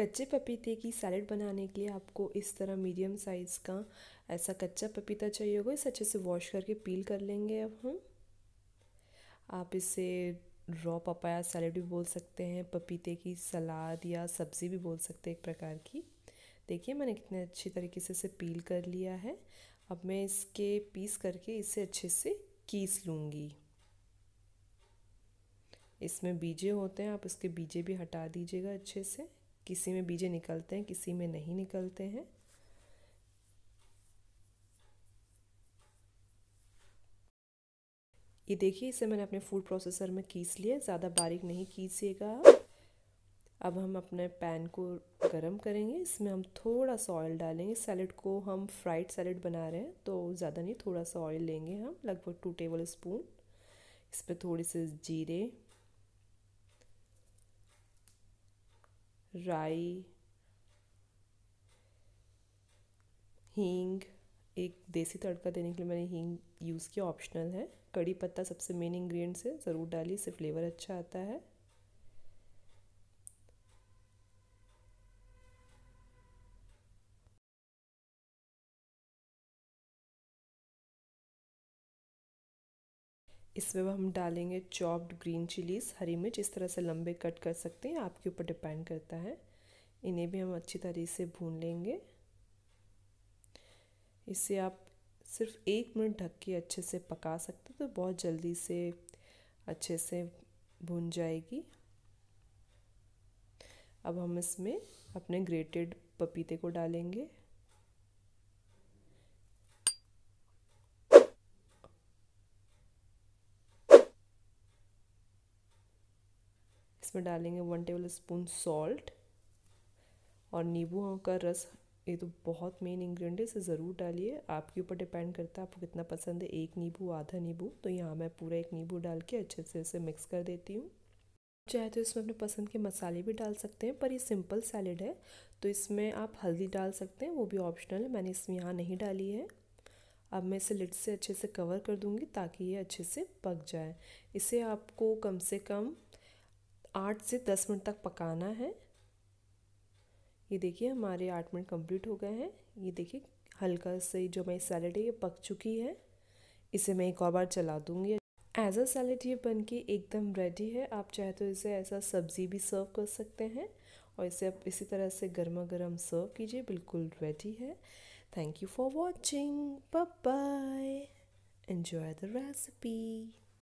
कच्चे पपीते की सैलड बनाने के लिए आपको इस तरह मीडियम साइज़ का ऐसा कच्चा पपीता चाहिए होगा इसे अच्छे से वॉश करके पील कर लेंगे अब हम आप इसे रॉ पपाया सैलड भी बोल सकते हैं पपीते की सलाद या सब्ज़ी भी बोल सकते हैं एक प्रकार की देखिए मैंने कितने अच्छी तरीके से इसे पील कर लिया है अब मैं इसके पीस करके इसे अच्छे से कीस लूँगी इसमें बीजे होते हैं आप उसके बीजे भी हटा दीजिएगा अच्छे से किसी में बीजे निकलते हैं किसी में नहीं निकलते हैं ये देखिए इसे मैंने अपने फूड प्रोसेसर में खींच लिया ज़्यादा बारीक नहीं खींचिएगा अब हम अपने पैन को गरम करेंगे इसमें हम थोड़ा सा ऑयल डालेंगे सैलड को हम फ्राइड सैलड बना रहे हैं तो ज़्यादा नहीं थोड़ा सा ऑयल लेंगे हम लगभग टू टेबल स्पून इस पर थोड़े से जीरे राई हींग एक देसी तड़का देने के लिए मैंने हींग यूज़ किया ऑप्शनल है कड़ी पत्ता सबसे मेन इंग्रेडिएंट्स है ज़रूर डालिए इससे फ्लेवर अच्छा आता है इसमें हम डालेंगे चॉप्ड ग्रीन चिलीज़ हरी मिर्च इस तरह से लंबे कट कर सकते हैं आपके ऊपर डिपेंड करता है इन्हें भी हम अच्छी तरीके से भून लेंगे इसे आप सिर्फ एक मिनट ढक के अच्छे से पका सकते हैं तो बहुत जल्दी से अच्छे से भून जाएगी अब हम इसमें अपने ग्रेटेड पपीते को डालेंगे इसमें डालेंगे वन टेबल स्पून सॉल्ट और नींबू का रस ये तो बहुत मेन इंग्रेडिएंट है इसे ज़रूर डालिए आपके ऊपर डिपेंड करता है आपको कितना पसंद है एक नींबू आधा नींबू तो यहाँ मैं पूरा एक नींबू डाल के अच्छे से इसे मिक्स कर देती हूँ चाहे तो इसमें अपने पसंद के मसाले भी डाल सकते हैं पर ये सिंपल सैलेड है तो इसमें आप हल्दी डाल सकते हैं वो भी ऑप्शनल है मैंने इसमें यहाँ नहीं डाली है अब मैं इसे लिड से अच्छे से कवर कर दूँगी ताकि ये अच्छे से पक जाए इसे आपको कम से कम आठ से दस मिनट तक पकाना है ये देखिए हमारे आठ मिनट कंप्लीट हो गए हैं ये देखिए हल्का से जो मेरी सैलड है ये पक चुकी है इसे मैं एक और बार चला दूँगी एज अ सैलड ये बन के एकदम रेडी है आप चाहे तो इसे ऐसा सब्ज़ी भी सर्व कर सकते हैं और इसे आप इसी तरह से गर्मा गर्म सर्व कीजिए बिल्कुल रेडी है thank you for watching bye bye the recipe